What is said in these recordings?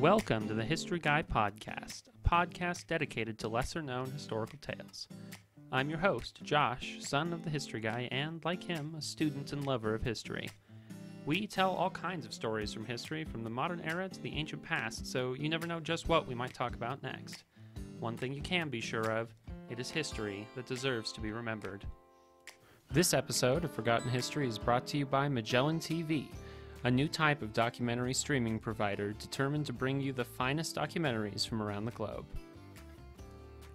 Welcome to the History Guy Podcast, a podcast dedicated to lesser known historical tales. I'm your host, Josh, son of the History Guy, and like him, a student and lover of history. We tell all kinds of stories from history, from the modern era to the ancient past, so you never know just what we might talk about next. One thing you can be sure of it is history that deserves to be remembered. This episode of Forgotten History is brought to you by Magellan TV a new type of documentary streaming provider determined to bring you the finest documentaries from around the globe.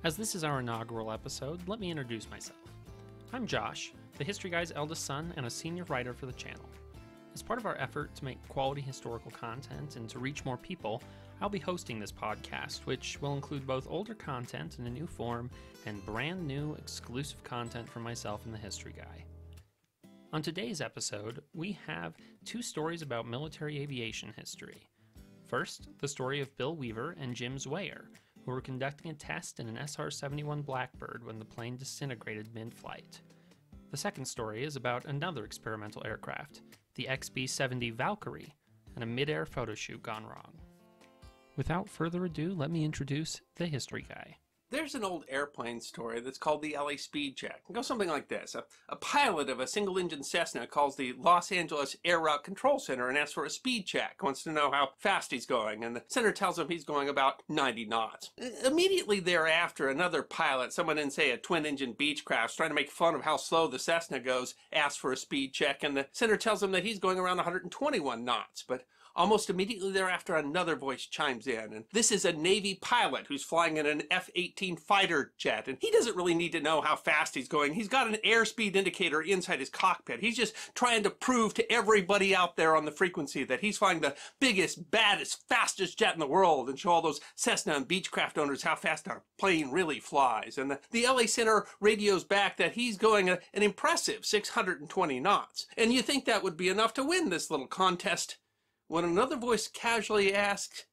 As this is our inaugural episode, let me introduce myself. I'm Josh, the History Guy's eldest son and a senior writer for the channel. As part of our effort to make quality historical content and to reach more people, I'll be hosting this podcast, which will include both older content in a new form and brand new exclusive content from myself and the History Guy. On today's episode, we have two stories about military aviation history. First, the story of Bill Weaver and Jim Zweyer, who were conducting a test in an SR 71 Blackbird when the plane disintegrated mid flight. The second story is about another experimental aircraft, the XB 70 Valkyrie, and a mid air photo shoot gone wrong. Without further ado, let me introduce the History Guy. There's an old airplane story that's called the LA Speed check. It goes something like this. A, a pilot of a single-engine Cessna calls the Los Angeles Air Route Control Center and asks for a speed check, wants to know how fast he's going, and the center tells him he's going about 90 knots. Immediately thereafter, another pilot, someone in, say, a twin-engine Beechcraft, trying to make fun of how slow the Cessna goes, asks for a speed check, and the center tells him that he's going around 121 knots. But Almost immediately thereafter, another voice chimes in, and this is a Navy pilot who's flying in an F-18 fighter jet, and he doesn't really need to know how fast he's going. He's got an airspeed indicator inside his cockpit. He's just trying to prove to everybody out there on the frequency that he's flying the biggest, baddest, fastest jet in the world, and show all those Cessna and Beechcraft owners how fast our plane really flies. And the, the LA Center radios back that he's going a, an impressive 620 knots. And you think that would be enough to win this little contest? when another voice casually asks,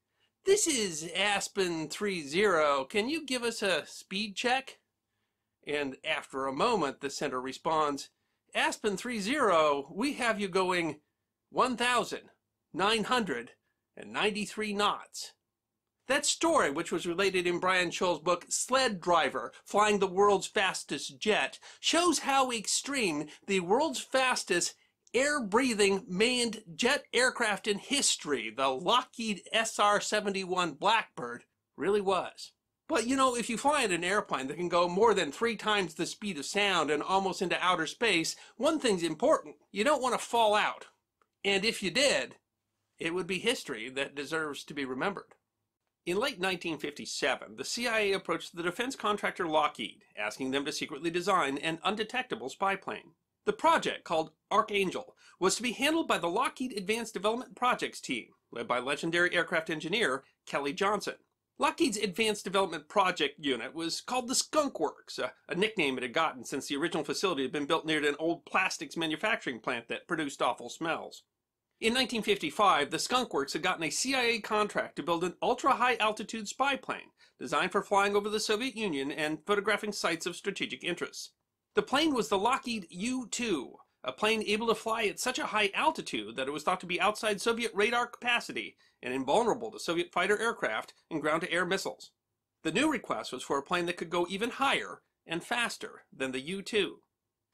This is Aspen 3-0. Can you give us a speed check? And after a moment, the center responds, Aspen 3-0, we have you going 1,993 knots. That story, which was related in Brian Scholl's book Sled Driver, Flying the World's Fastest Jet, shows how extreme the world's fastest air-breathing manned jet aircraft in history, the Lockheed SR-71 Blackbird, really was. But you know, if you fly in an airplane that can go more than three times the speed of sound and almost into outer space, one thing's important. You don't want to fall out. And if you did, it would be history that deserves to be remembered. In late 1957, the CIA approached the defense contractor Lockheed, asking them to secretly design an undetectable spy plane. The project, called Archangel, was to be handled by the Lockheed Advanced Development Projects team, led by legendary aircraft engineer Kelly Johnson. Lockheed's Advanced Development Project Unit was called the Skunk Works, a, a, nickname it had gotten since the original facility had been built near an old plastics manufacturing plant that produced awful smells. In 1955, the Skunk Works had gotten a CIA contract to build an ultra-high altitude spy plane designed for flying over the Soviet Union and photographing sites of strategic interest. The plane was the Lockheed U-2, a plane able to fly at such a high altitude that it was thought to be outside Soviet radar capacity and invulnerable to Soviet fighter aircraft and ground-to-air missiles. The new request was for a plane that could go even higher and faster than the U-2.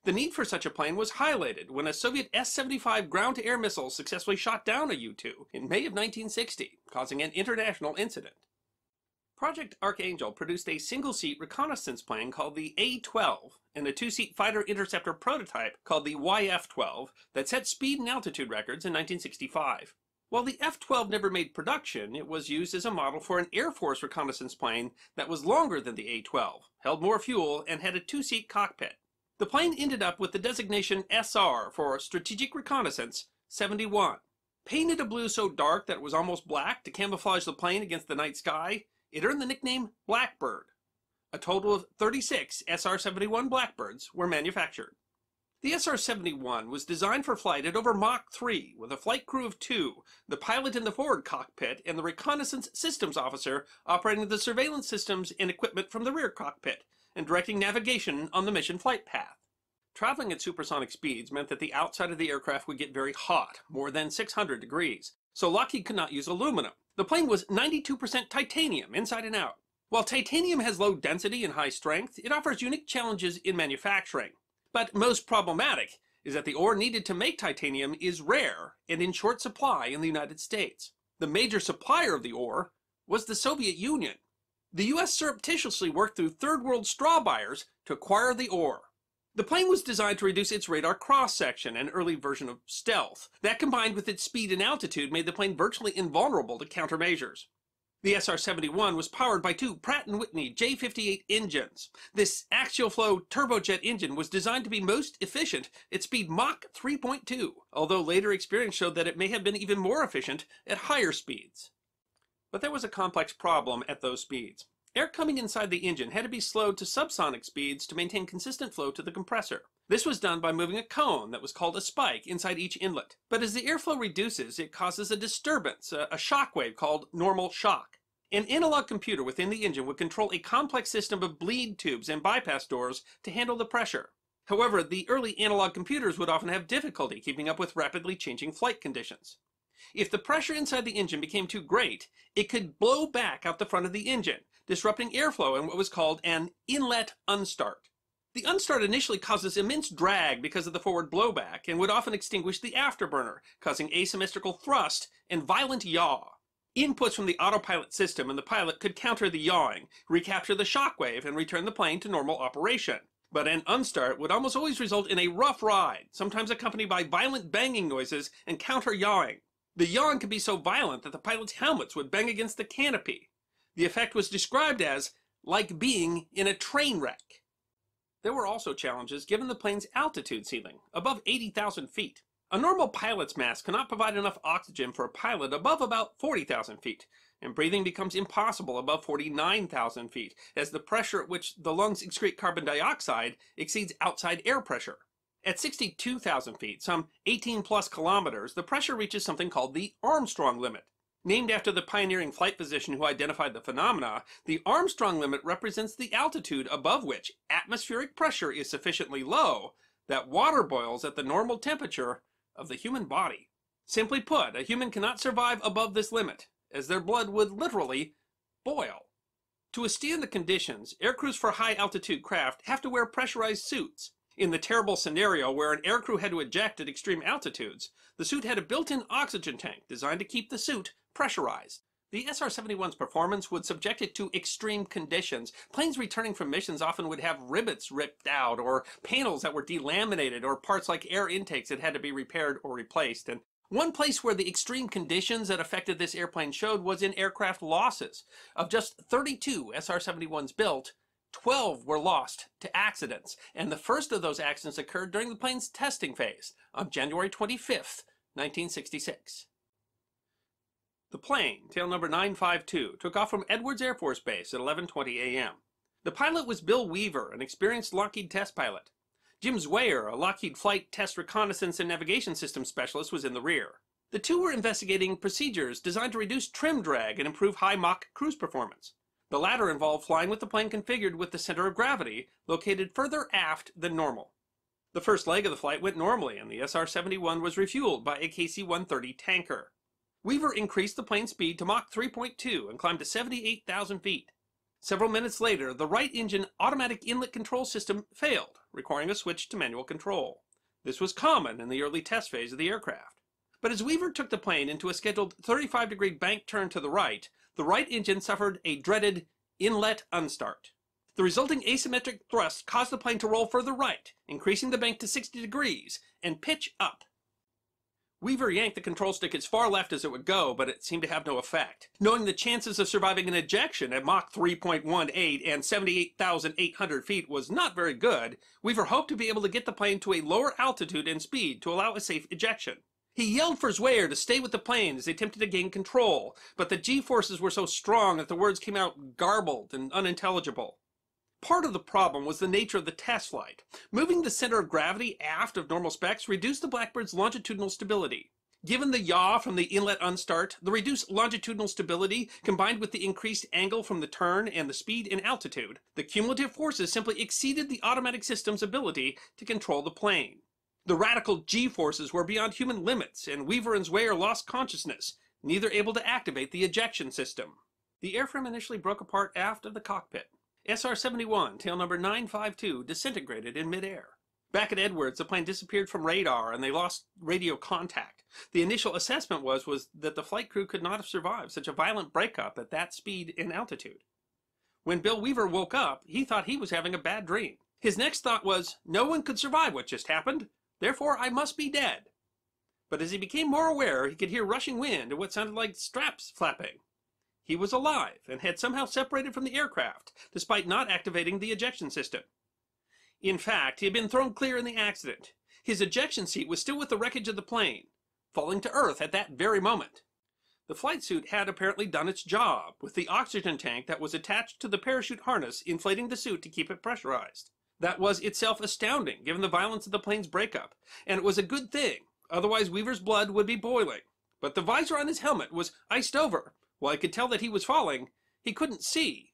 The need for such a plane was highlighted when a Soviet S-75 ground-to-air missile successfully shot down a U-2 in May of 1960, causing an international incident. Project Archangel produced a single-seat reconnaissance plane called the A-12 and a two-seat fighter interceptor prototype called the YF-12 that set speed and altitude records in 1965. While the F-12 never made production, it was used as a model for an Air Force reconnaissance plane that was longer than the A-12, held more fuel, and had a two-seat cockpit. The plane ended up with the designation SR for Strategic Reconnaissance 71. Painted a blue so dark that it was almost black to camouflage the plane against the night sky, it earned the nickname Blackbird. A total of 36 SR-71 Blackbirds were manufactured. The SR-71 was designed for flight at over Mach 3 with a flight crew of two, the pilot in the forward cockpit and the reconnaissance systems officer operating the surveillance systems and equipment from the rear cockpit and directing navigation on the mission flight path. Traveling at supersonic speeds meant that the outside of the aircraft would get very hot, more than 600 degrees, so Lockheed could not use aluminum, the plane was 92% titanium inside and out. While titanium has low density and high strength, it offers unique challenges in manufacturing. But most problematic is that the ore needed to make titanium is rare and in short supply in the United States. The major supplier of the ore was the Soviet Union. The U.S. surreptitiously worked through third world straw buyers to acquire the ore. The plane was designed to reduce its radar cross-section, an early version of stealth. That combined with its speed and altitude made the plane virtually invulnerable to countermeasures. The SR-71 was powered by two Pratt & Whitney J58 engines. This axial flow turbojet engine was designed to be most efficient at speed Mach 3.2, although later experience showed that it may have been even more efficient at higher speeds. But there was a complex problem at those speeds. Air coming inside the engine had to be slowed to subsonic speeds to maintain consistent flow to the compressor. This was done by moving a cone that was called a spike inside each inlet. But as the airflow reduces, it causes a disturbance, a, shock wave called normal shock. An analog computer within the engine would control a complex system of bleed tubes and bypass doors to handle the pressure. However, the early analog computers would often have difficulty keeping up with rapidly changing flight conditions. If the pressure inside the engine became too great, it could blow back out the front of the engine, disrupting airflow in what was called an inlet unstart. The unstart initially causes immense drag because of the forward blowback and would often extinguish the afterburner, causing asymmetrical thrust and violent yaw. Inputs from the autopilot system and the pilot could counter the yawing, recapture the shockwave, and return the plane to normal operation. But an unstart would almost always result in a rough ride, sometimes accompanied by violent banging noises and counter yawing. The yawing could be so violent that the pilot's helmets would bang against the canopy, the effect was described as like being in a train wreck. There were also challenges given the plane's altitude ceiling, above 80,000 feet. A normal pilot's mask cannot provide enough oxygen for a pilot above about 40,000 feet, and breathing becomes impossible above 49,000 feet, as the pressure at which the lungs excrete carbon dioxide exceeds outside air pressure. At 62,000 feet, some 18 plus kilometers, the pressure reaches something called the Armstrong limit, Named after the pioneering flight physician who identified the phenomena, the Armstrong limit represents the altitude above which atmospheric pressure is sufficiently low that water boils at the normal temperature of the human body. Simply put, a human cannot survive above this limit, as their blood would literally boil. To withstand the conditions, air crews for high altitude craft have to wear pressurized suits, in the terrible scenario where an aircrew had to eject at extreme altitudes, the suit had a built-in oxygen tank designed to keep the suit pressurized. The SR-71's performance would subject it to extreme conditions. Planes returning from missions often would have rivets ripped out, or panels that were delaminated, or parts like air intakes that had to be repaired or replaced. And one place where the extreme conditions that affected this airplane showed was in aircraft losses. Of just 32 SR-71s built, 12 were lost to accidents, and the first of those accidents occurred during the plane's testing phase on January 25, 1966. The plane, tail number 952, took off from Edwards Air Force Base at 11.20 a.m. The pilot was Bill Weaver, an experienced Lockheed test pilot. Jim Zweyer, a Lockheed Flight Test Reconnaissance and Navigation System specialist, was in the rear. The two were investigating procedures designed to reduce trim drag and improve high Mach cruise performance. The latter involved flying with the plane configured with the center of gravity, located further aft than normal. The first leg of the flight went normally, and the SR-71 was refueled by a KC-130 tanker. Weaver increased the plane's speed to Mach 3.2 and climbed to 78,000 feet. Several minutes later, the right engine automatic inlet control system failed, requiring a switch to manual control. This was common in the early test phase of the aircraft. But as Weaver took the plane into a scheduled 35 degree bank turn to the right, the right engine suffered a dreaded inlet unstart. The resulting asymmetric thrust caused the plane to roll further right, increasing the bank to 60 degrees, and pitch up. Weaver yanked the control stick as far left as it would go, but it seemed to have no effect. Knowing the chances of surviving an ejection at Mach 3.18 and 78,800 feet was not very good, Weaver hoped to be able to get the plane to a lower altitude and speed to allow a safe ejection. He yelled for Zweyer to stay with the plane as they attempted to gain control, but the g-forces were so strong that the words came out garbled and unintelligible. Part of the problem was the nature of the test flight. Moving the center of gravity aft of normal specs reduced the Blackbird's longitudinal stability. Given the yaw from the inlet unstart, the reduced longitudinal stability, combined with the increased angle from the turn and the speed and altitude, the cumulative forces simply exceeded the automatic system's ability to control the plane. The radical G forces were beyond human limits, and Weaver and Zweyer lost consciousness, neither able to activate the ejection system. The airframe initially broke apart aft of the cockpit. SR-71, tail number 952, disintegrated in midair. Back at Edwards, the plane disappeared from radar and they lost radio contact. The initial assessment was, was that the flight crew could not have survived such a violent breakup at that speed and altitude. When Bill Weaver woke up, he thought he was having a bad dream. His next thought was, no one could survive what just happened. Therefore, I must be dead. But as he became more aware, he could hear rushing wind and what sounded like straps flapping. He was alive and had somehow separated from the aircraft, despite not activating the ejection system. In fact, he had been thrown clear in the accident. His ejection seat was still with the wreckage of the plane, falling to earth at that very moment. The flight suit had apparently done its job, with the oxygen tank that was attached to the parachute harness inflating the suit to keep it pressurized that was itself astounding, given the violence of the plane's breakup, and it was a good thing, otherwise Weaver's blood would be boiling. But the visor on his helmet was iced over. While I could tell that he was falling, he couldn't see.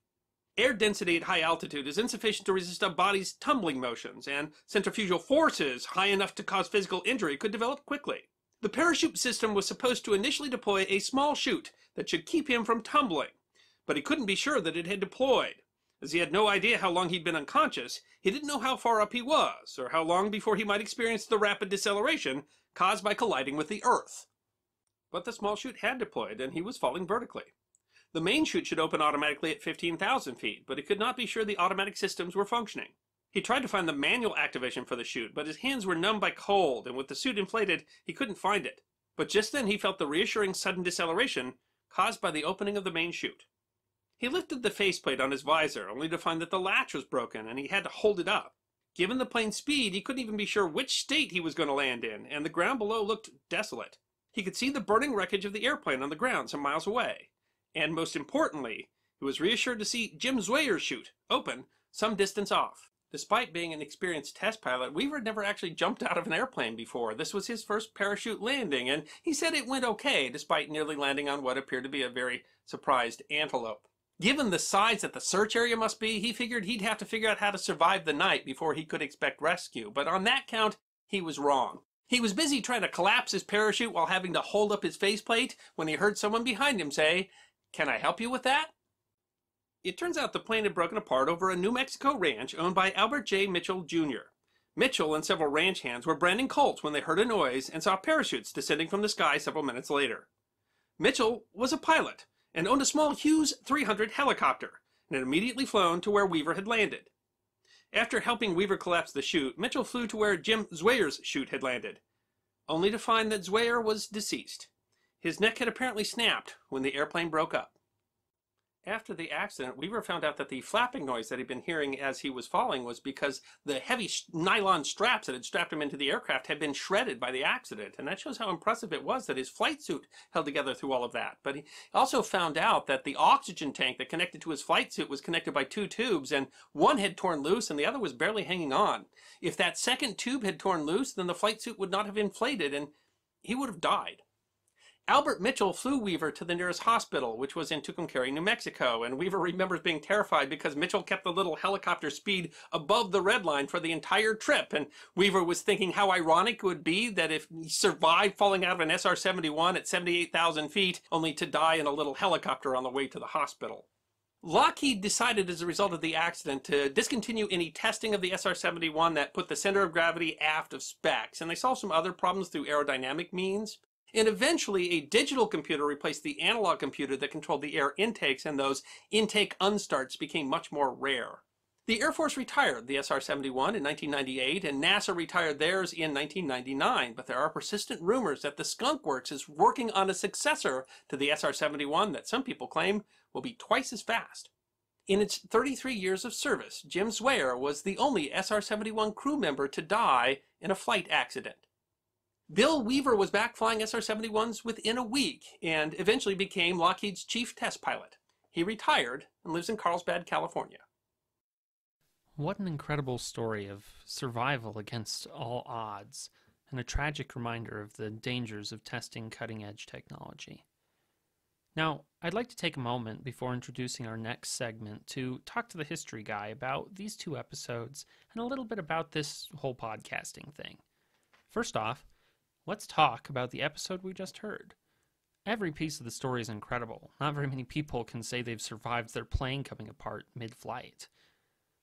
Air density at high altitude is insufficient to resist a body's tumbling motions, and centrifugal forces high enough to cause physical injury could develop quickly. The parachute system was supposed to initially deploy a small chute that should keep him from tumbling, but he couldn't be sure that it had deployed. As he had no idea how long he'd been unconscious, he didn't know how far up he was, or how long before he might experience the rapid deceleration caused by colliding with the Earth. But the small chute had deployed, and he was falling vertically. The main chute should open automatically at 15,000 feet, but he could not be sure the automatic systems were functioning. He tried to find the manual activation for the chute, but his hands were numb by cold, and with the suit inflated, he couldn't find it. But just then he felt the reassuring sudden deceleration caused by the opening of the main chute. He lifted the faceplate on his visor, only to find that the latch was broken and he had to hold it up. Given the plane's speed, he couldn't even be sure which state he was going to land in, and the ground below looked desolate. He could see the burning wreckage of the airplane on the ground some miles away. And most importantly, he was reassured to see Jim Zweyer chute, open, some distance off. Despite being an experienced test pilot, Weaver had never actually jumped out of an airplane before. This was his first parachute landing, and he said it went okay, despite nearly landing on what appeared to be a very surprised antelope. Given the size that the search area must be, he figured he'd have to figure out how to survive the night before he could expect rescue, but on that count, he was wrong. He was busy trying to collapse his parachute while having to hold up his faceplate when he heard someone behind him say, Can I help you with that? It turns out the plane had broken apart over a New Mexico ranch owned by Albert J. Mitchell Jr. Mitchell and several ranch hands were branding colts when they heard a noise and saw parachutes descending from the sky several minutes later. Mitchell was a pilot, and owned a small Hughes 300 helicopter, and had immediately flown to where Weaver had landed. After helping Weaver collapse the chute, Mitchell flew to where Jim Zweyer's chute had landed, only to find that Zweyer was deceased. His neck had apparently snapped when the airplane broke up after the accident, Weaver found out that the flapping noise that he'd been hearing as he was falling was because the heavy nylon straps that had strapped him into the aircraft had been shredded by the accident. And that shows how impressive it was that his flight suit held together through all of that. But he also found out that the oxygen tank that connected to his flight suit was connected by two tubes, and one had torn loose and the other was barely hanging on. If that second tube had torn loose, then the flight suit would not have inflated and he would have died. Albert Mitchell flew Weaver to the nearest hospital, which was in Tucumcari, New Mexico, and Weaver remembers being terrified because Mitchell kept the little helicopter speed above the red line for the entire trip, and Weaver was thinking how ironic it would be that if he survived falling out of an SR-71 at 78,000 feet, only to die in a little helicopter on the way to the hospital. Lockheed decided as a result of the accident to discontinue any testing of the SR-71 that put the center of gravity aft of SPECS, and they solved some other problems through aerodynamic means. And eventually, a digital computer replaced the analog computer that controlled the air intakes, and those intake unstarts became much more rare. The Air Force retired the SR-71 in 1998, and NASA retired theirs in 1999, but there are persistent rumors that the Skunk Works is working on a successor to the SR-71 that some people claim will be twice as fast. In its 33 years of service, Jim Zweyer was the only SR-71 crew member to die in a flight accident. Bill Weaver was back flying SR-71s within a week and eventually became Lockheed's chief test pilot. He retired and lives in Carlsbad, California. What an incredible story of survival against all odds and a tragic reminder of the dangers of testing cutting-edge technology. Now, I'd like to take a moment before introducing our next segment to talk to the history guy about these two episodes and a little bit about this whole podcasting thing. First off, Let's talk about the episode we just heard. Every piece of the story is incredible. Not very many people can say they've survived their plane coming apart mid flight.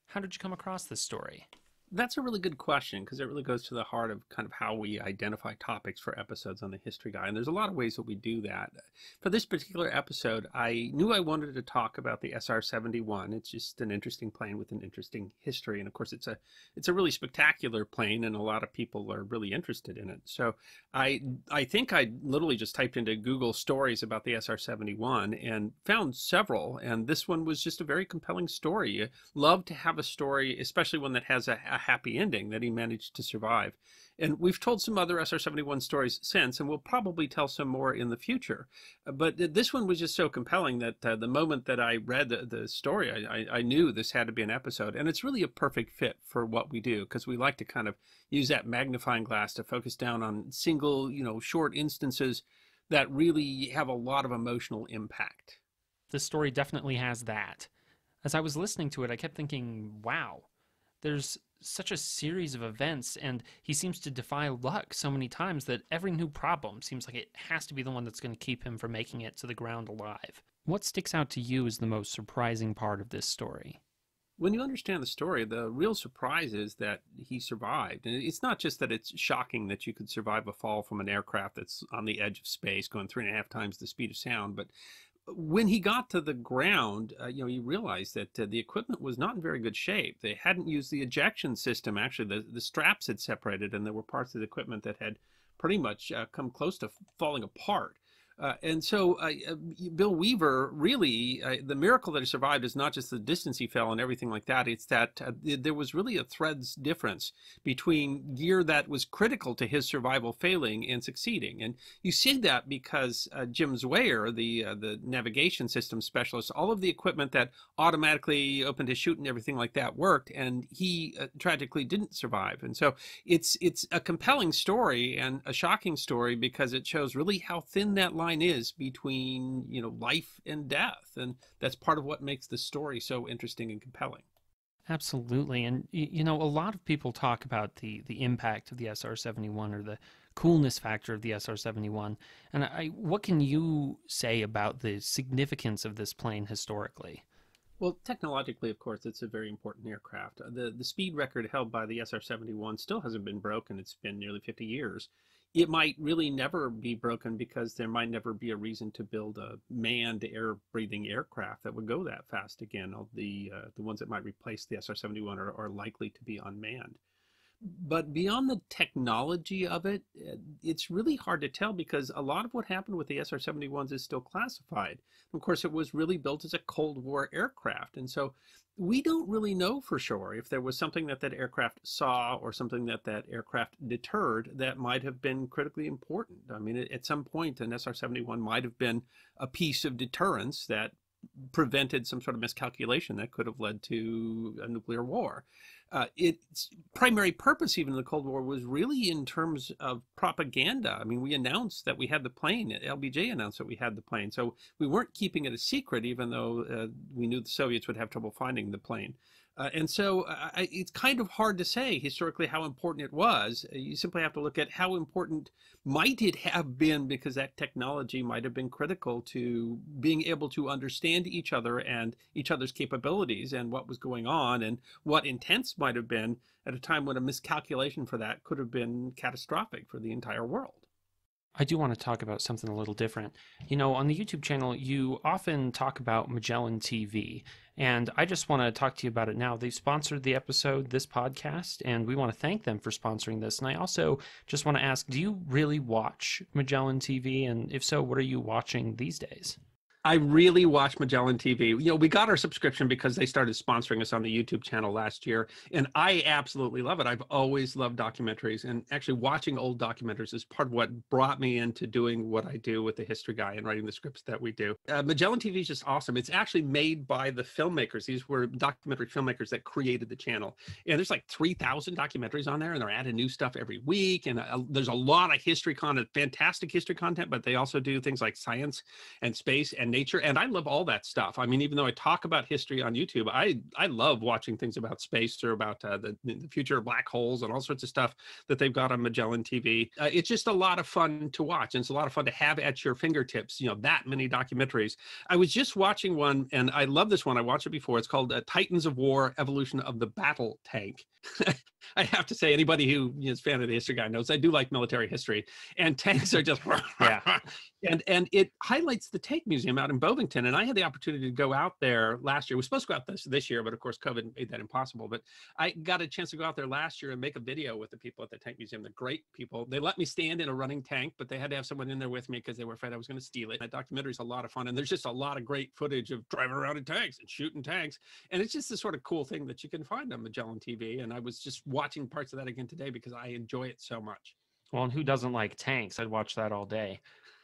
How did you come across this story? That's a really good question because it really goes to the heart of kind of how we identify topics for episodes on the History Guy. And there's a lot of ways that we do that. For this particular episode, I knew I wanted to talk about the SR 71. It's just an interesting plane with an interesting history. And of course, it's a, it's a really spectacular plane, and a lot of people are really interested in it. So I, I think I literally just typed into Google stories about the SR 71 and found several. And this one was just a very compelling story. You love to have a story, especially one that has a, a happy ending that he managed to survive. And we've told some other SR 71 stories since, and we'll probably tell some more in the future. But this one was just so compelling that uh, the moment that I read the, the story, I, I, knew this had to be an episode. And it's really a perfect fit for what we do because we like to kind of use that magnifying glass to focus down on single, you know, short instances that really have a lot of emotional impact. This story definitely has that. As I was listening to it, I kept thinking, wow, there's such a series of events, and he seems to defy luck so many times that every new problem seems like it has to be the one that's going to keep him from making it to the ground alive. What sticks out to you as the most surprising part of this story? When you understand the story, the real surprise is that he survived. And it's not just that it's shocking that you could survive a fall from an aircraft that's on the edge of space going three and a half times the speed of sound, but when he got to the ground, uh, you know, you realized that uh, the equipment was not in very good shape. They hadn't used the ejection system. Actually, the, the straps had separated, and there were parts of the equipment that had pretty much uh, come close to falling apart. Uh, and so uh, uh Bill Weaver, really, uh, the miracle that he survived is not just the distance he fell and everything like that. It's that uh, there was really a threads difference between gear that was critical to his survival failing and succeeding. And you see that because uh, Jim Zweyer, the, the navigation system specialist, all of the equipment that automatically opened his chute and everything like that worked, and he tragically didn't survive. And so it's, it's a compelling story and a shocking story because it shows really how thin that line line is between you know life and death and that's part of what makes the story so interesting and compelling absolutely and you know a lot of people talk about the the impact of the sr-71 or the coolness factor of the sr-71 and i what can you say about the significance of this plane historically well, technologically, of course, it's a very important aircraft. The, the speed record held by the SR 71 still hasn't been broken. It's been nearly 50 years it might really never be broken because there might never be a reason to build a manned air breathing aircraft that would go that fast again. The, uh, the ones that might replace the SR 71 are, are likely to be unmanned. But beyond the technology of it, eh, it's really hard to tell because a lot of what happened with the SR 71s is still classified. Of course, it was really built as a Cold War aircraft. And so we don't really know for sure if there was something that that aircraft saw or something that that aircraft deterred that might have been critically important. I mean, at some point, an SR 71 might have been a piece of deterrence that prevented some sort of miscalculation that could have led to a nuclear war. Uh, its primary purpose, even in the Cold War, was really in terms of propaganda. I mean, we announced that we had the plane. LBJ announced that we had the plane, so we weren't keeping it a secret, even though uh, we knew the Soviets would have trouble finding the plane. Uh, and so uh, I, it's kind of hard to say historically how important it was. Uh, you simply have to look at how important might it have been because that technology might have been critical to being able to understand each other and each other's capabilities and what was going on and what intents might have been at a time when a miscalculation for that could have been catastrophic for the entire world. I do want to talk about something a little different. You know, on the YouTube channel, you often talk about Magellan TV, and I just want to talk to you about it now. They've sponsored the episode, this podcast, and we want to thank them for sponsoring this. And I also just want to ask do you really watch Magellan TV? And if so, what are you watching these days? I really watch Magellan TV. You know, we got our subscription because they started sponsoring us on the YouTube channel last year, and I absolutely love it. I've always loved documentaries, and actually, watching old documentaries is part of what brought me into doing what I do with the History Guy and writing the scripts that we do. Uh, Magellan TV is just awesome. It's actually made by the filmmakers. These were documentary filmmakers that created the channel, and there's like 3,000 documentaries on there, and they're adding new stuff every week. And uh, there's a lot of history content, fantastic history content, but they also do things like science and space and and nature and i love all that stuff i mean even though i talk about history on youtube i i love watching things about space or about uh, the, the future of black holes and all sorts of stuff that they've got on magellan tv uh, it's just a lot of fun to watch and it's a lot of fun to have at your fingertips you know that many documentaries i was just watching one and i love this one i watched it before it's called uh, titans of war evolution of the battle tank i have to say anybody who is a fan of the history guy knows i do like military history and tanks are just yeah and and it highlights the tank museum out in Bovington, and I had the opportunity to go out there last year. We are supposed to go out this this year, but of course, COVID made that impossible. But I got a chance to go out there last year and make a video with the people at the tank museum. They're great people. They let me stand in a running tank, but they had to have someone in there with me because they were afraid I was going to steal it. That documentary is a lot of fun, and there's just a lot of great footage of driving around in tanks and shooting tanks, and it's just the sort of cool thing that you can find on Magellan TV. And I was just watching parts of that again today because I enjoy it so much. Well, and who doesn't like tanks? I'd watch that all day.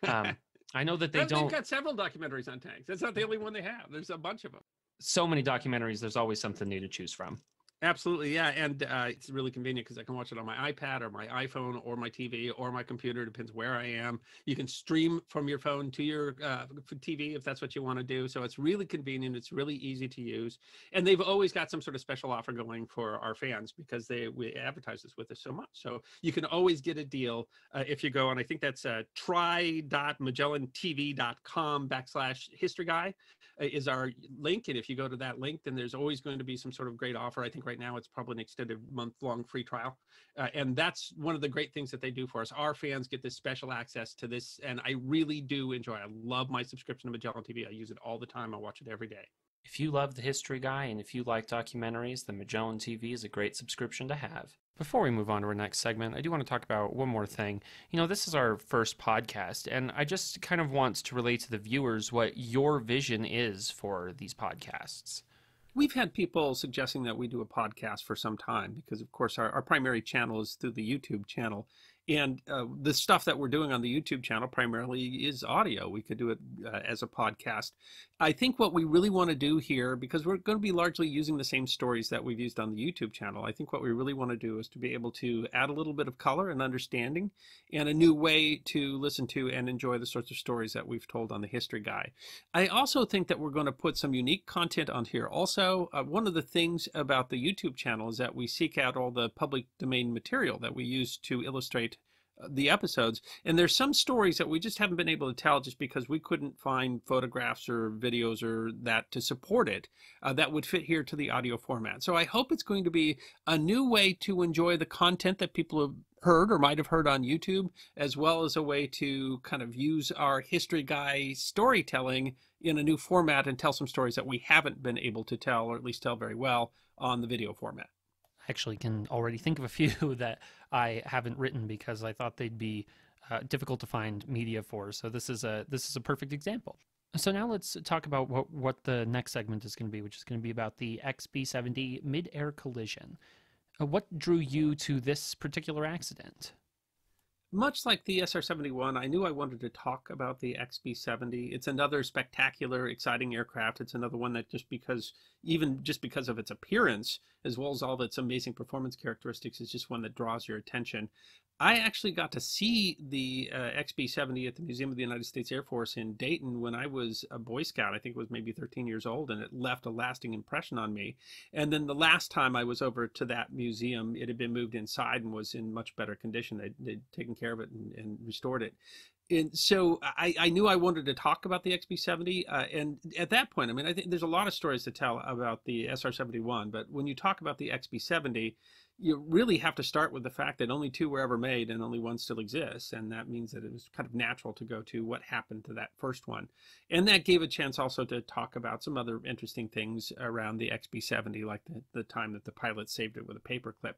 Um, I know that they and don't. They've got several documentaries on tanks. That's not the only one they have. There's a bunch of them. So many documentaries. There's always something new to choose from. Absolutely, yeah, and uh, it's really convenient because I can watch it on my iPad or my iPhone or my TV or my computer. Depends where I am. You can stream from your phone to your uh, TV if that's what you want to do. So it's really convenient. It's really easy to use, and they've always got some sort of special offer going for our fans because they we advertise this with us so much. So you can always get a deal uh, if you go on. I think that's uh, try.magellantv.com backslash history guy uh, is our link, and if you go to that link, then there's always going to be some sort of great offer. I think right now it's probably an extended month-long free trial, uh, and that's one of the great things that they do for us. Our fans get this special access to this, and I really do enjoy. I love my subscription to Magellan TV. I use it all the time. I watch it every day. If you love the History Guy and if you like documentaries, then Magellan TV is a great subscription to have. Before we move on to our next segment, I do want to talk about one more thing. You know, this is our first podcast, and I just kind of want to relate to the viewers what your vision is for these podcasts we've had people suggesting that we do a podcast for some time because, of course, our, our primary channel is through the YouTube channel and uh, the stuff that we're doing on the YouTube channel primarily is audio. We could do it uh, as a podcast. I think what we really want to do here, because we're going to be largely using the same stories that we've used on the YouTube channel, I think what we really want to do is to be able to add a little bit of color and understanding and a new way to listen to and enjoy the sorts of stories that we've told on the History Guy. I also think that we're going to put some unique content on here. Also, uh, one of the things about the YouTube channel is that we seek out all the public domain material that we use to illustrate the episodes. And there's some stories that we just haven't been able to tell just because we couldn't find photographs or videos or that to support it uh, that would fit here to the audio format. So I hope it's going to be a new way to enjoy the content that people have heard or might have heard on YouTube, as well as a way to kind of use our history guy storytelling in a new format and tell some stories that we haven't been able to tell, or at least tell very well on the video format actually can already think of a few that I haven't written because I thought they'd be uh, difficult to find media for. So this is a this is a perfect example. So now let's talk about what what the next segment is going to be, which is going to be about the XB70 mid-air collision. Uh, what drew you to this particular accident? much like the SR-71, I knew I wanted to talk about the XB-70. It's another spectacular, exciting aircraft. It's another one that just because, even just because of its appearance, as well as all of its amazing performance characteristics, is just one that draws your attention. I actually got to see the uh, XB-70 at the Museum of the United States Air Force in Dayton when I was a Boy Scout. I think it was maybe 13 years old, and it left a lasting impression on me. And then the last time I was over to that museum, it had been moved inside and was in much better condition. They'd, they'd taken care of it and, and restored it and so I, I, knew I wanted to talk about the XB70. Uh, and at that point, I mean, I think there's a lot of stories to tell about the SR71, but when you talk about the XB70, you really have to start with the fact that only two were ever made and only one still exists. And that means that it was kind of natural to go to what happened to that first one. And that gave a chance also to talk about some other interesting things around the XB 70, like the, the time that the pilot saved it with a paperclip.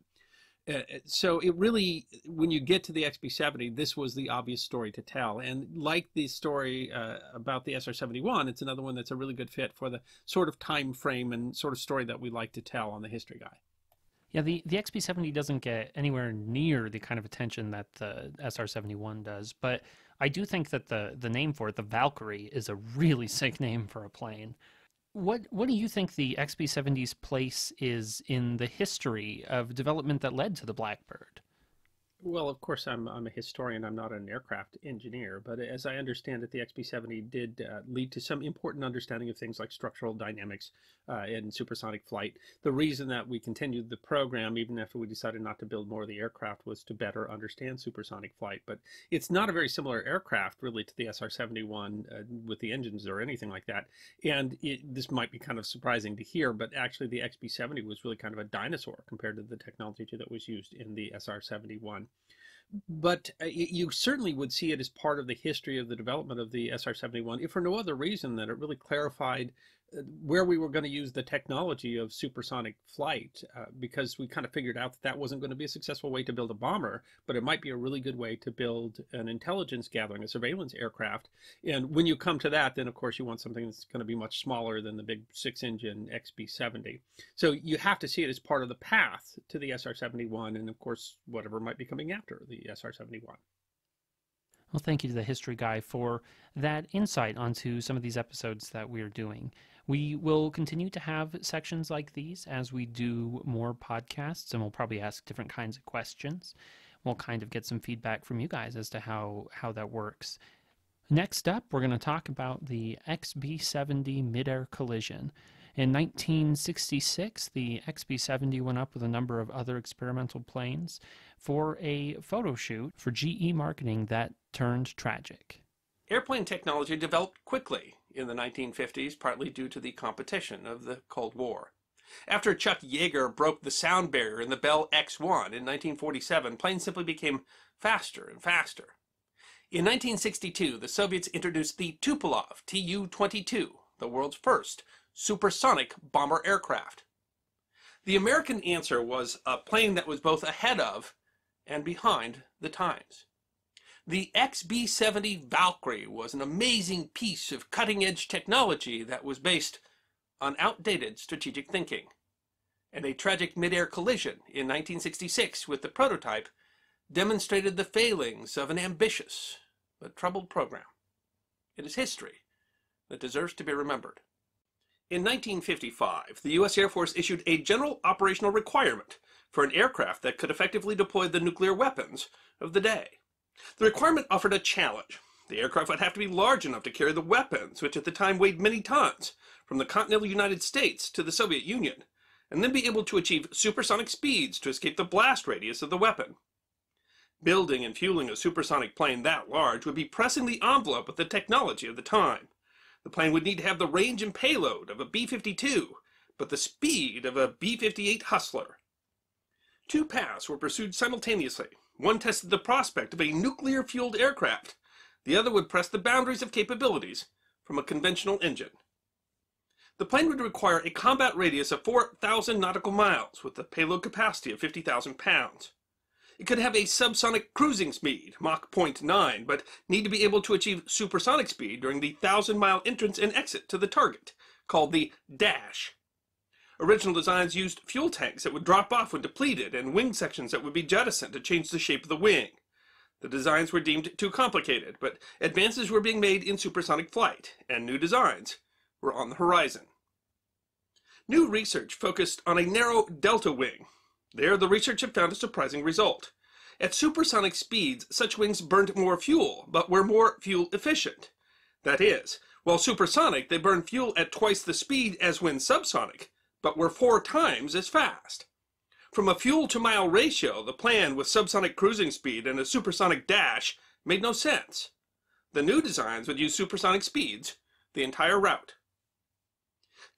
Uh, uh so it really, when you get to the XB 70, this was the obvious story to tell. And like the story uh, about the SR 71, it's another one that's a really good fit for the sort of time frame and sort of story that we like to tell on the History Guy. Yeah, the, the XP70 doesn't get anywhere near the kind of attention that the SR71 does, but I do think that the the name for it, the Valkyrie, is a really sick name for a plane. What what do you think the XB70's place is in the history of development that led to the Blackbird? Well, of course, I'm, I'm a historian. I'm not an aircraft engineer. But as I understand it, the XB 70 did uh, lead to some important understanding of things like structural dynamics uh, and supersonic flight. The reason that we continued the program, even after we decided not to build more of the aircraft, was to better understand supersonic flight. But it's not a very similar aircraft, really, to the SR 71 uh, with the engines or anything like that. And it, this might be kind of surprising to hear, but actually, the XB 70 was really kind of a dinosaur compared to the technology that was used in the SR 71 but uh, you certainly would see it as part of the history of the development of the SR-71, if for no other reason than it really clarified where we were going to use the technology of supersonic flight uh, because we kind of figured out that that wasn't going to be a successful way to build a bomber, but it might be a really good way to build an intelligence gathering, a surveillance aircraft. And when you come to that, then of course you want something that's going to be much smaller than the big six engine XB 70. So you have to see it as part of the path to the SR 71 and of course whatever might be coming after the SR 71. Well, thank you to the History Guy for that insight onto some of these episodes that we're doing. We will continue to have sections like these as we do more podcasts, and we'll probably ask different kinds of questions. We'll kind of get some feedback from you guys as to how, how that works. Next up, we're going to talk about the XB 70 midair collision. In 1966, the XB 70 went up with a number of other experimental planes for a photo shoot for GE marketing that turned tragic. Airplane technology developed quickly in the 1950s, partly due to the competition of the Cold War. After Chuck Yeager broke the sound barrier in the Bell X1 in 1947, planes simply became faster and faster. In 1962, the Soviets introduced the Tupolev Tu-22, the world's first supersonic bomber aircraft. The American answer was a plane that was both ahead of and behind the times. The XB-70 Valkyrie was an amazing piece of cutting-edge technology that was based on outdated strategic thinking. And a tragic mid-air collision in 1966 with the prototype demonstrated the failings of an ambitious but troubled program. It is history that deserves to be remembered. In 1955, the U.S. Air Force issued a general operational requirement for an aircraft that could effectively deploy the nuclear weapons of the day. The requirement offered a challenge. The aircraft would have to be large enough to carry the weapons, which at the time weighed many tons, from the continental United States to the Soviet Union, and then be able to achieve supersonic speeds to escape the blast radius of the weapon. Building and fueling a supersonic plane that large would be pressing the envelope with the technology of the time. The plane would need to have the range and payload of a B-52, but the speed of a B-58 Hustler. Two paths were pursued simultaneously, one tested the prospect of a nuclear-fueled aircraft. The other would press the boundaries of capabilities from a conventional engine. The plane would require a combat radius of 4,000 nautical miles with a payload capacity of 50,000 pounds. It could have a subsonic cruising speed, Mach 0.9, but need to be able to achieve supersonic speed during the 1,000 mile entrance and exit to the target, called the DASH, Original designs used fuel tanks that would drop off when depleted and wing sections that would be jettisoned to change the shape of the wing. The designs were deemed too complicated, but advances were being made in supersonic flight, and new designs were on the horizon. New research focused on a narrow delta wing. There, the research had found a surprising result. At supersonic speeds, such wings burned more fuel, but were more fuel efficient. That is, while supersonic, they burn fuel at twice the speed as when subsonic, but were four times as fast. From a fuel-to-mile ratio, the plan with subsonic cruising speed and a supersonic dash made no sense. The new designs would use supersonic speeds the entire route.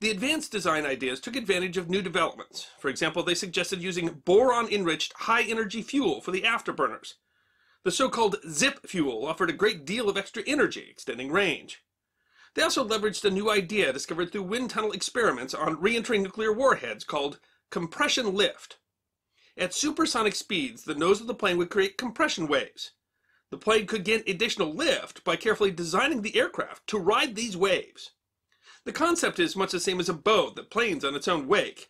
The advanced design ideas took advantage of new developments. For example, they suggested using boron-enriched high-energy fuel for the afterburners. The so-called zip fuel offered a great deal of extra energy, extending range. They also leveraged a new idea discovered through wind tunnel experiments on re-entering nuclear warheads called compression lift. At supersonic speeds, the nose of the plane would create compression waves. The plane could gain additional lift by carefully designing the aircraft to ride these waves. The concept is much the same as a boat that planes on its own wake.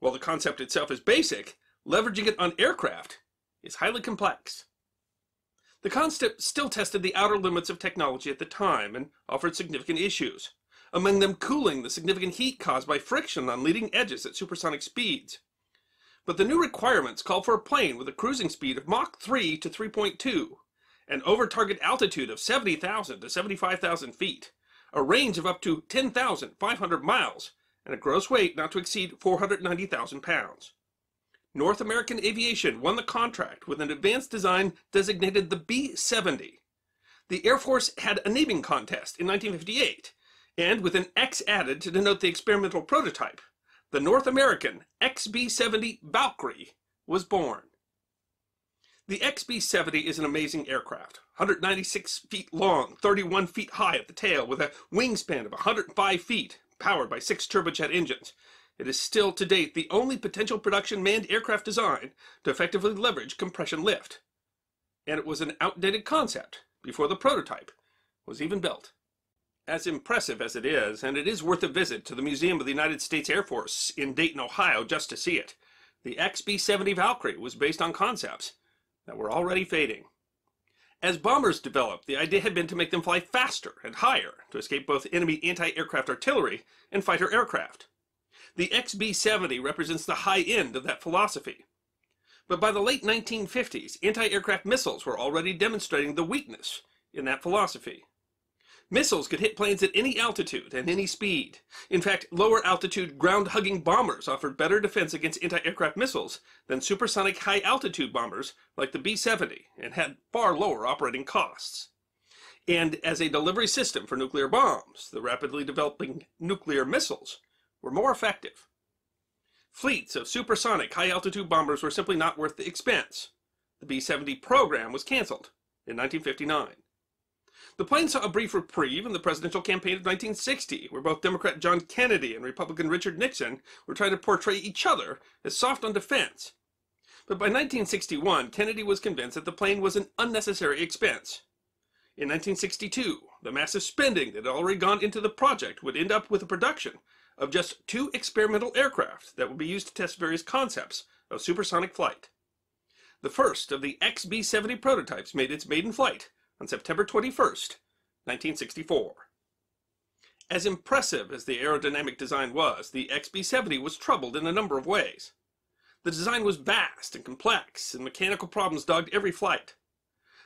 While the concept itself is basic, leveraging it on aircraft is highly complex. The concept still tested the outer limits of technology at the time and offered significant issues, among them cooling the significant heat caused by friction on leading edges at supersonic speeds. But the new requirements called for a plane with a cruising speed of Mach 3 to 3.2, an over-target altitude of 70,000 to 75,000 feet, a range of up to 10,500 miles, and a gross weight not to exceed 490,000 pounds. North American Aviation won the contract with an advanced design designated the B-70. The Air Force had a naming contest in 1958, and with an X added to denote the experimental prototype, the North American XB-70 Valkyrie was born. The XB-70 is an amazing aircraft, 196 feet long, 31 feet high at the tail, with a wingspan of 105 feet, powered by six turbojet engines. It is still, to date, the only potential production manned aircraft design to effectively leverage compression lift. And it was an outdated concept before the prototype was even built. As impressive as it is, and it is worth a visit to the Museum of the United States Air Force in Dayton, Ohio, just to see it, the XB 70 Valkyrie was based on concepts that were already fading. As bombers developed, the idea had been to make them fly faster and higher to escape both enemy anti aircraft artillery and fighter aircraft. The XB-70 represents the high end of that philosophy. But by the late 1950s, anti-aircraft missiles were already demonstrating the weakness in that philosophy. Missiles could hit planes at any altitude and any speed. In fact, lower altitude ground hugging bombers offered better defense against anti aircraft missiles than supersonic high altitude bombers like the B 70 and had far lower operating costs. And as a delivery system for nuclear bombs, the rapidly developing nuclear missiles were more effective. Fleets of supersonic high-altitude bombers were simply not worth the expense. The B-70 program was canceled in 1959. The plane saw a brief reprieve in the presidential campaign of 1960, where both Democrat John Kennedy and Republican Richard Nixon were trying to portray each other as soft on defense. But by 1961, Kennedy was convinced that the plane was an unnecessary expense. In 1962, the massive spending that had already gone into the project would end up with a production of just two experimental aircraft that will be used to test various concepts of supersonic flight. The first of the XB-70 prototypes made its maiden flight on September 21, 1964. As impressive as the aerodynamic design was, the XB-70 was troubled in a number of ways. The design was vast and complex, and mechanical problems dogged every flight.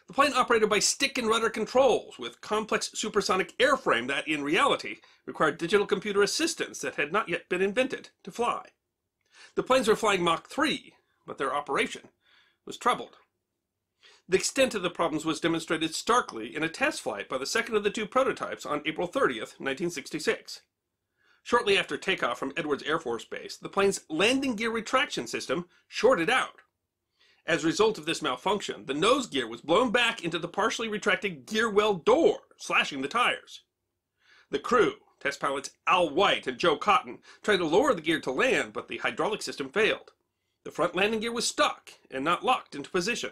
The plane operated by stick and rudder controls with complex supersonic airframe that, in reality, required digital computer assistance that had not yet been invented to fly. The planes were flying Mach 3, but their operation was troubled. The extent of the problems was demonstrated starkly in a test flight by the second of the two prototypes on April 30th, 1966. Shortly after takeoff from Edwards Air Force Base, the plane's landing gear retraction system shorted out, as a result of this malfunction, the nose gear was blown back into the partially retracted gear well door, slashing the tires. The crew, test pilots Al White and Joe Cotton, tried to lower the gear to land, but the hydraulic system failed. The front landing gear was stuck and not locked into position.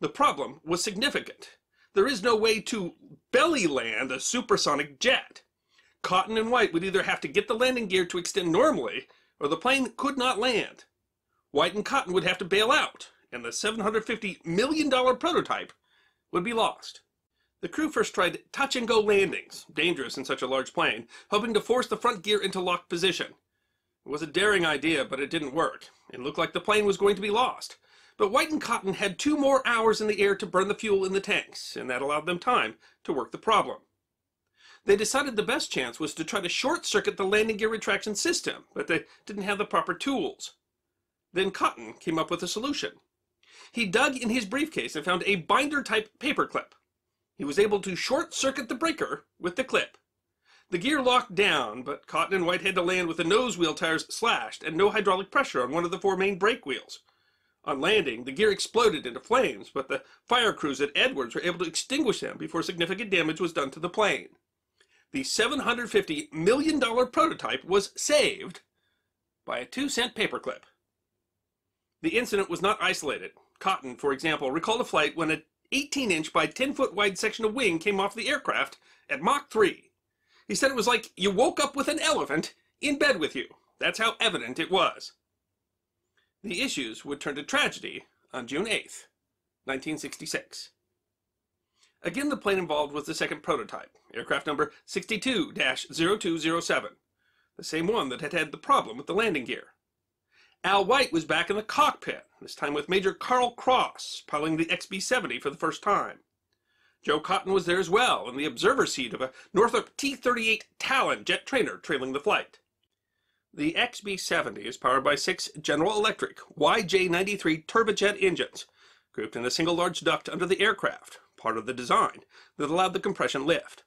The problem was significant. There is no way to belly land a supersonic jet. Cotton and White would either have to get the landing gear to extend normally, or the plane could not land. White and Cotton would have to bail out, and the $750 million prototype would be lost. The crew first tried touch and go landings, dangerous in such a large plane, hoping to force the front gear into locked position. It was a daring idea, but it didn't work. It looked like the plane was going to be lost. But White and Cotton had two more hours in the air to burn the fuel in the tanks, and that allowed them time to work the problem. They decided the best chance was to try to short circuit the landing gear retraction system, but they didn't have the proper tools. Then Cotton came up with a solution. He dug in his briefcase and found a binder-type paperclip. He was able to short-circuit the breaker with the clip. The gear locked down, but Cotton and White had to land with the nose wheel tires slashed and no hydraulic pressure on one of the four main brake wheels. On landing, the gear exploded into flames, but the fire crews at Edwards were able to extinguish them before significant damage was done to the plane. The $750 million prototype was saved by a two-cent paperclip. The incident was not isolated. Cotton, for example, recalled a flight when an 18-inch by 10-foot wide section of wing came off the aircraft at Mach 3. He said it was like you woke up with an elephant in bed with you. That's how evident it was. The issues would turn to tragedy on June 8, 1966. Again, the plane involved was the second prototype, aircraft number 62-0207, the same one that had had the problem with the landing gear. Al White was back in the cockpit, this time with Major Carl Cross, piloting the XB 70 for the first time. Joe Cotton was there as well, in the observer seat of a Northrop T 38 Talon jet trainer trailing the flight. The XB 70 is powered by six General Electric YJ 93 turbojet engines, grouped in a single large duct under the aircraft, part of the design that allowed the compression lift.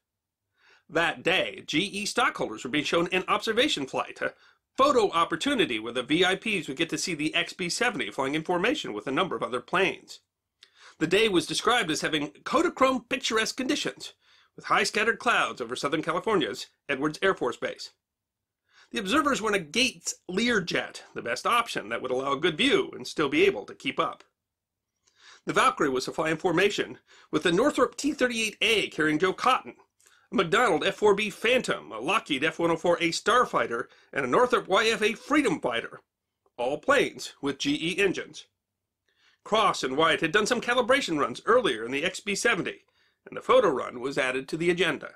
That day, GE stockholders were being shown an observation flight, a Photo opportunity where the VIPs would get to see the XB-70 flying in formation with a number of other planes. The day was described as having Kodachrome picturesque conditions, with high scattered clouds over Southern California's Edwards Air Force Base. The observers in a Gates Learjet, the best option that would allow a good view and still be able to keep up. The Valkyrie was to fly in formation, with the Northrop T-38A carrying Joe Cotton, McDonald McDonnell F-4B Phantom, a Lockheed F-104A Starfighter, and a Northrop YF-8 Freedom Fighter, all planes with GE engines. Cross and White had done some calibration runs earlier in the XB-70, and the photo run was added to the agenda.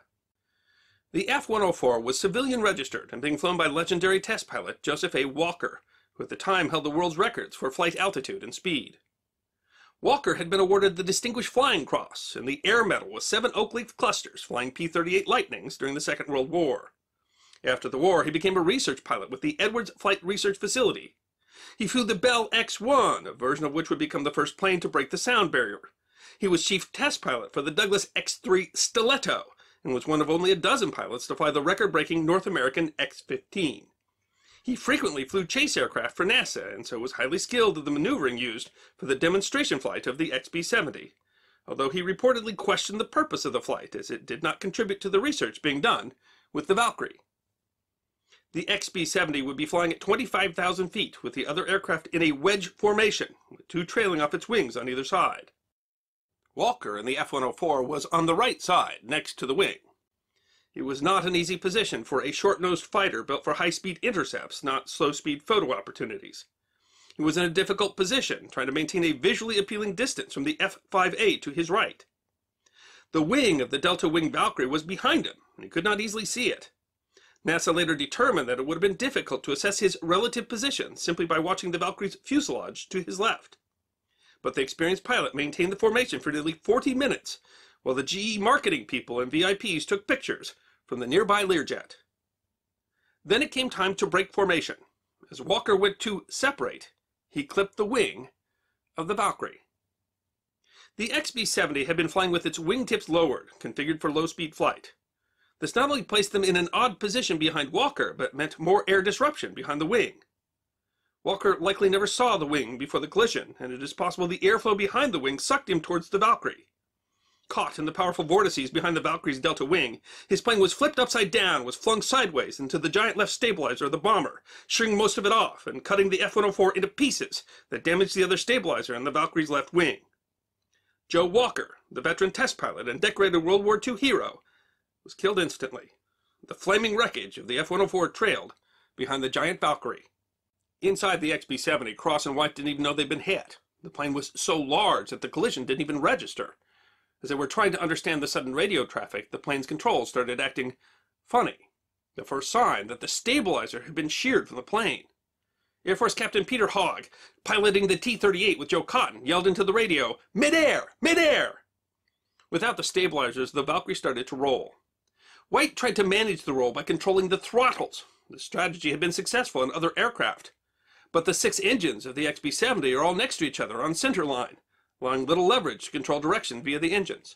The F-104 was civilian registered and being flown by legendary test pilot Joseph A. Walker, who at the time held the world's records for flight altitude and speed. Walker had been awarded the Distinguished Flying Cross and the Air Medal with seven oak-leaf clusters flying P-38 Lightnings during the Second World War. After the war, he became a research pilot with the Edwards Flight Research Facility. He flew the Bell X-1, a version of which would become the first plane to break the sound barrier. He was chief test pilot for the Douglas X-3 Stiletto and was one of only a dozen pilots to fly the record-breaking North American X-15. He frequently flew chase aircraft for NASA and so was highly skilled at the maneuvering used for the demonstration flight of the XB-70, although he reportedly questioned the purpose of the flight as it did not contribute to the research being done with the Valkyrie. The XB-70 would be flying at 25,000 feet with the other aircraft in a wedge formation, with two trailing off its wings on either side. Walker in the F-104 was on the right side, next to the wing, it was not an easy position for a short-nosed fighter built for high-speed intercepts, not slow-speed photo opportunities. He was in a difficult position, trying to maintain a visually appealing distance from the F-5A to his right. The wing of the Delta Wing Valkyrie was behind him, and he could not easily see it. NASA later determined that it would have been difficult to assess his relative position simply by watching the Valkyrie's fuselage to his left. But the experienced pilot maintained the formation for nearly 40 minutes, while the GE marketing people and VIPs took pictures, from the nearby Learjet. Then it came time to break formation. As Walker went to separate, he clipped the wing of the Valkyrie. The XB-70 had been flying with its wingtips lowered, configured for low-speed flight. This not only placed them in an odd position behind Walker, but meant more air disruption behind the wing. Walker likely never saw the wing before the collision, and it is possible the airflow behind the wing sucked him towards the Valkyrie caught in the powerful vortices behind the Valkyrie's delta wing. His plane was flipped upside down, was flung sideways into the giant left stabilizer of the bomber, shearing most of it off and cutting the F-104 into pieces that damaged the other stabilizer and the Valkyrie's left wing. Joe Walker, the veteran test pilot and decorated World War II hero, was killed instantly. The flaming wreckage of the F-104 trailed behind the giant Valkyrie. Inside the XB-70, Cross and White didn't even know they'd been hit. The plane was so large that the collision didn't even register. As they were trying to understand the sudden radio traffic, the plane's controls started acting funny. The first sign that the stabilizer had been sheared from the plane. Air Force Captain Peter Hogg, piloting the T-38 with Joe Cotton, yelled into the radio, "Midair! Midair!" Without the stabilizers, the Valkyrie started to roll. White tried to manage the roll by controlling the throttles. The strategy had been successful in other aircraft. But the six engines of the XB-70 are all next to each other on center line allowing little leverage to control direction via the engines.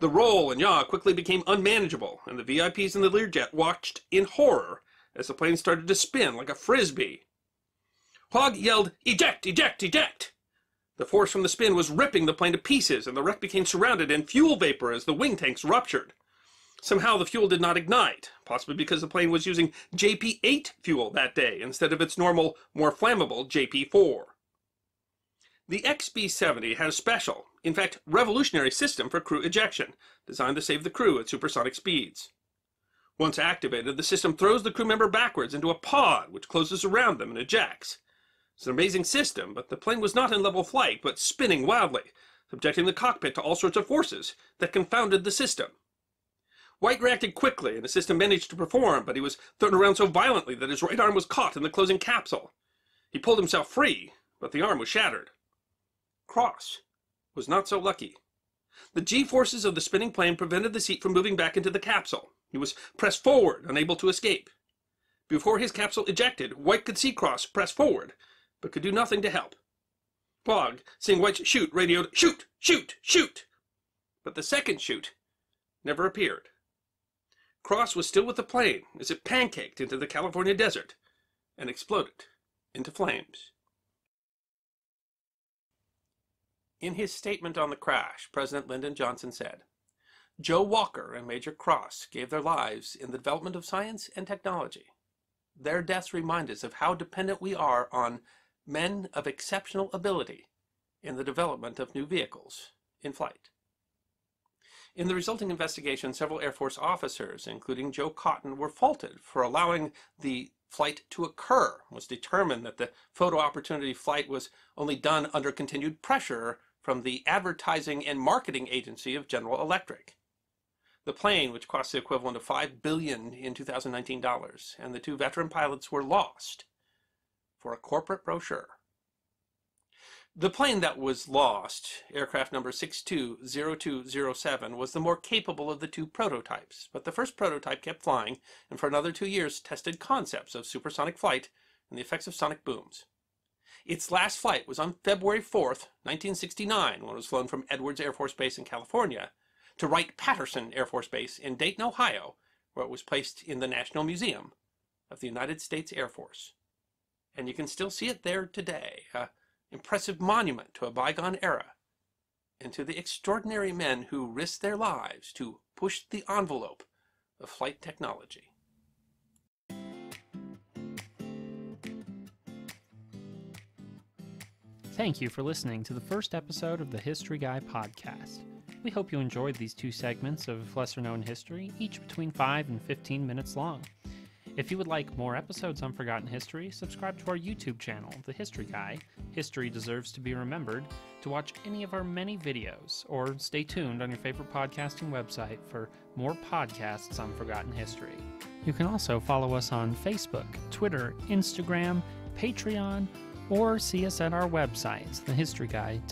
The roll and yaw quickly became unmanageable, and the VIPs in the Learjet watched in horror as the plane started to spin like a frisbee. Hogg yelled, Eject! Eject! Eject! The force from the spin was ripping the plane to pieces, and the wreck became surrounded in fuel vapor as the wing tanks ruptured. Somehow the fuel did not ignite, possibly because the plane was using JP-8 fuel that day instead of its normal, more flammable JP-4. The XB-70 has a special, in fact revolutionary system for crew ejection, designed to save the crew at supersonic speeds. Once activated, the system throws the crew member backwards into a pod which closes around them and ejects. It's an amazing system, but the plane was not in level flight, but spinning wildly, subjecting the cockpit to all sorts of forces that confounded the system. White reacted quickly, and the system managed to perform, but he was thrown around so violently that his right arm was caught in the closing capsule. He pulled himself free, but the arm was shattered. Cross was not so lucky. The g-forces of the spinning plane prevented the seat from moving back into the capsule. He was pressed forward, unable to escape. Before his capsule ejected, White could see Cross press forward, but could do nothing to help. Blog, seeing White shoot, radioed, Shoot! Shoot! Shoot! But the second shoot never appeared. Cross was still with the plane as it pancaked into the California desert and exploded into flames. In his statement on the crash, President Lyndon Johnson said, Joe Walker and Major Cross gave their lives in the development of science and technology. Their deaths remind us of how dependent we are on men of exceptional ability in the development of new vehicles in flight. In the resulting investigation, several Air Force officers, including Joe Cotton, were faulted for allowing the flight to occur. It was determined that the photo opportunity flight was only done under continued pressure from the Advertising and Marketing Agency of General Electric. The plane, which cost the equivalent of $5 billion in 2019 dollars, and the two veteran pilots were lost for a corporate brochure. The plane that was lost, aircraft number 620207, was the more capable of the two prototypes, but the first prototype kept flying and for another two years tested concepts of supersonic flight and the effects of sonic booms. Its last flight was on February 4, 1969, when it was flown from Edwards Air Force Base in California to Wright-Patterson Air Force Base in Dayton, Ohio, where it was placed in the National Museum of the United States Air Force. And you can still see it there today, an impressive monument to a bygone era and to the extraordinary men who risked their lives to push the envelope of flight technology. Thank you for listening to the first episode of the History Guy podcast. We hope you enjoyed these two segments of lesser known history, each between 5 and 15 minutes long. If you would like more episodes on Forgotten History, subscribe to our YouTube channel, The History Guy, History Deserves to Be Remembered, to watch any of our many videos, or stay tuned on your favorite podcasting website for more podcasts on Forgotten History. You can also follow us on Facebook, Twitter, Instagram, Patreon, or see us at our website, thehistoryguy.net.